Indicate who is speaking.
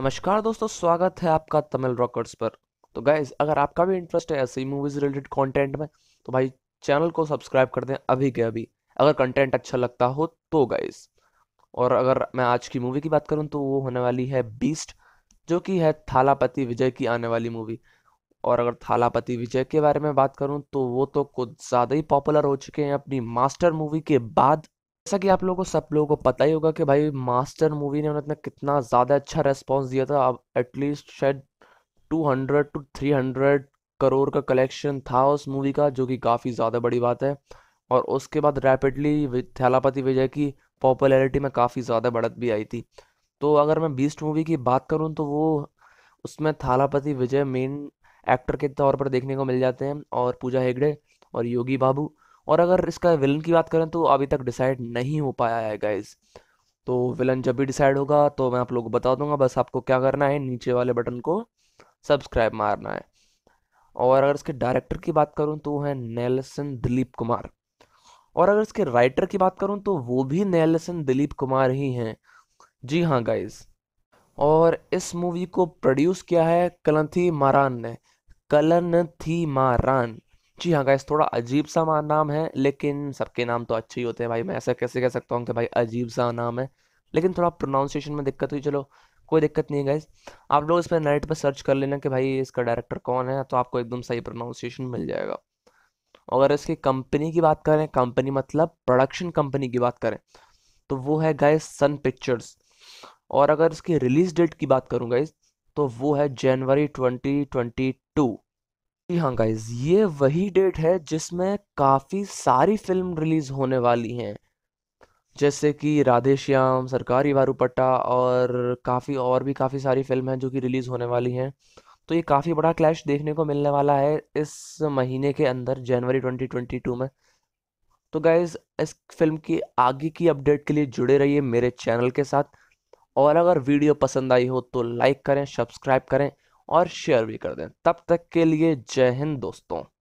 Speaker 1: नमस्कार दोस्तों स्वागत है आपका तमिल रॉकर्ट्स पर तो गाइज अगर आपका भी इंटरेस्ट है ऐसे ही मूवीज रिलेटेड कंटेंट में तो भाई चैनल को सब्सक्राइब कर दें अभी के अभी अगर कंटेंट अच्छा लगता हो तो गाइज और अगर मैं आज की मूवी की बात करूं तो वो होने वाली है बीस्ट जो कि है थालापति विजय की आने वाली मूवी और अगर थालापति विजय के बारे में बात करूँ तो वो तो कुछ ज़्यादा ही पॉपुलर हो चुके हैं अपनी मास्टर मूवी के बाद जैसा कि आप लोगों को सब लोगों को पता ही होगा कि भाई मास्टर मूवी ने उन्होंने कितना ज़्यादा अच्छा रेस्पॉन्स दिया था अब एटलीस्ट शायद two hundred to three hundred crore का कलेक्शन था उस मूवी का जो कि काफ़ी ज़्यादा बड़ी बात है और उसके बाद रैपिडली थैलापति विजय की पॉपुलैरिटी में काफ़ी ज़्यादा बढ़त भी आई थी तो अगर मैं बीस्ट मूवी की बात करूँ तो वो उसमें थालापति विजय मेन एक्टर के तौर पर देखने को मिल जाते हैं और पूजा हेगड़े और योगी बाबू और अगर इसका विलन की बात करें तो अभी तक डिसाइड नहीं हो पाया है गाइज तो विलन जब भी डिसाइड होगा तो मैं आप लोग को बता दूंगा बस आपको क्या करना है नीचे वाले बटन को सब्सक्राइब मारना है और अगर इसके डायरेक्टर की बात करूँ तो है नेलसन दिलीप कुमार और अगर इसके राइटर की बात करूँ तो वो भी नेलसन दिलीप कुमार ही हैं जी हाँ गाइज और इस मूवी को प्रोड्यूस किया है कलंथी मारान ने थी मारान जी हाँ गाइस थोड़ा अजीब सा मान नाम है लेकिन सबके नाम तो अच्छे ही होते हैं भाई मैं ऐसा कैसे कह सकता हूँ कि भाई अजीब सा नाम है लेकिन थोड़ा प्रोनाउंसिएशन में दिक्कत हुई चलो कोई दिक्कत नहीं है गाइस आप लोग इस पर नेट पर सर्च कर लेना कि भाई इसका डायरेक्टर कौन है तो आपको एकदम सही प्रोनाउंसिएशन मिल जाएगा अगर इसकी कंपनी की बात करें कंपनी मतलब प्रोडक्शन कंपनी की बात करें तो वो है गाइस सन पिक्चर्स और अगर इसकी रिलीज डेट की बात करूँ गाइस तो वो है जनवरी ट्वेंटी ट्वेंटी टू जी हाँ गाइज ये वही डेट है जिसमें काफ़ी सारी फिल्म रिलीज़ होने वाली हैं जैसे कि राधेश्याम सरकारी वारूपट्टा और काफ़ी और भी काफ़ी सारी फिल्म हैं जो कि रिलीज़ होने वाली हैं तो ये काफ़ी बड़ा क्लैश देखने को मिलने वाला है इस महीने के अंदर जनवरी 2022 में तो गाइज इस फिल्म की आगे की अपडेट के लिए जुड़े रहिए मेरे चैनल के साथ और अगर वीडियो पसंद आई हो तो लाइक करें सब्सक्राइब करें और शेयर भी कर दें तब तक के लिए जय हिंद दोस्तों